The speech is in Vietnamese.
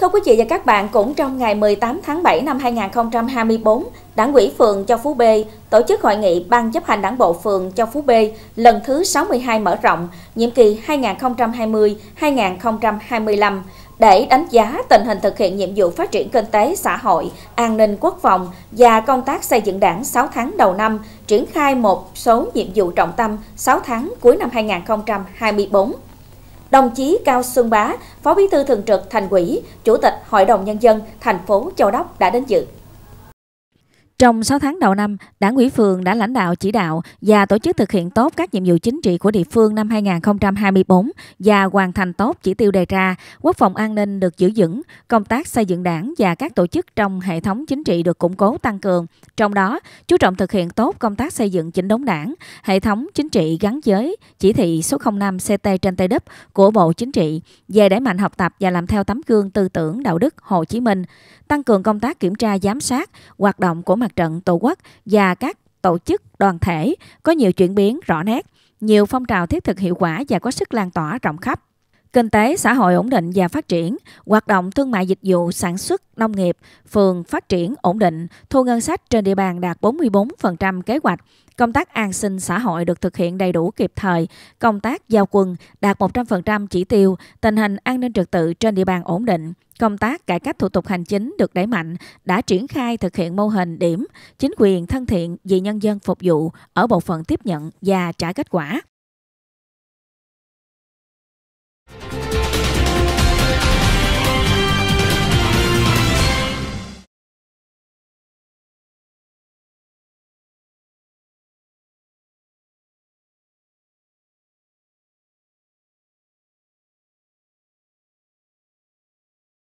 Thưa quý vị và các bạn, cũng trong ngày 18 tháng 7 năm 2024, Đảng ủy phường Châu Phú B tổ chức hội nghị Ban chấp hành Đảng bộ phường Châu Phú B lần thứ 62 mở rộng, nhiệm kỳ 2020-2025 để đánh giá tình hình thực hiện nhiệm vụ phát triển kinh tế xã hội, an ninh quốc phòng và công tác xây dựng đảng 6 tháng đầu năm, triển khai một số nhiệm vụ trọng tâm 6 tháng cuối năm 2024. Đồng chí Cao Xuân Bá, Phó Bí thư Thường trực Thành ủy, Chủ tịch Hội đồng Nhân dân thành phố Châu Đốc đã đến dự. Trong 6 tháng đầu năm, Đảng ủy phường đã lãnh đạo chỉ đạo và tổ chức thực hiện tốt các nhiệm vụ chính trị của địa phương năm 2024 và hoàn thành tốt chỉ tiêu đề ra, quốc phòng an ninh được giữ vững, công tác xây dựng đảng và các tổ chức trong hệ thống chính trị được củng cố tăng cường. Trong đó, chú trọng thực hiện tốt công tác xây dựng chỉnh đốn đảng, hệ thống chính trị gắn với chỉ thị số 05 CT trên TDUP của Bộ Chính trị về đẩy mạnh học tập và làm theo tấm gương tư tưởng đạo đức Hồ Chí Minh, tăng cường công tác kiểm tra giám sát, hoạt động của mặt mặt trận Tổ quốc và các tổ chức, đoàn thể có nhiều chuyển biến rõ nét, nhiều phong trào thiết thực hiệu quả và có sức lan tỏa rộng khắp. Kinh tế xã hội ổn định và phát triển, hoạt động thương mại dịch vụ sản xuất nông nghiệp, phường phát triển ổn định, thu ngân sách trên địa bàn đạt 44% kế hoạch, công tác an sinh xã hội được thực hiện đầy đủ kịp thời, công tác giao quân đạt 100% chỉ tiêu, tình hình an ninh trật tự trên địa bàn ổn định, công tác cải cách thủ tục hành chính được đẩy mạnh, đã triển khai thực hiện mô hình điểm chính quyền thân thiện vì nhân dân phục vụ ở bộ phận tiếp nhận và trả kết quả.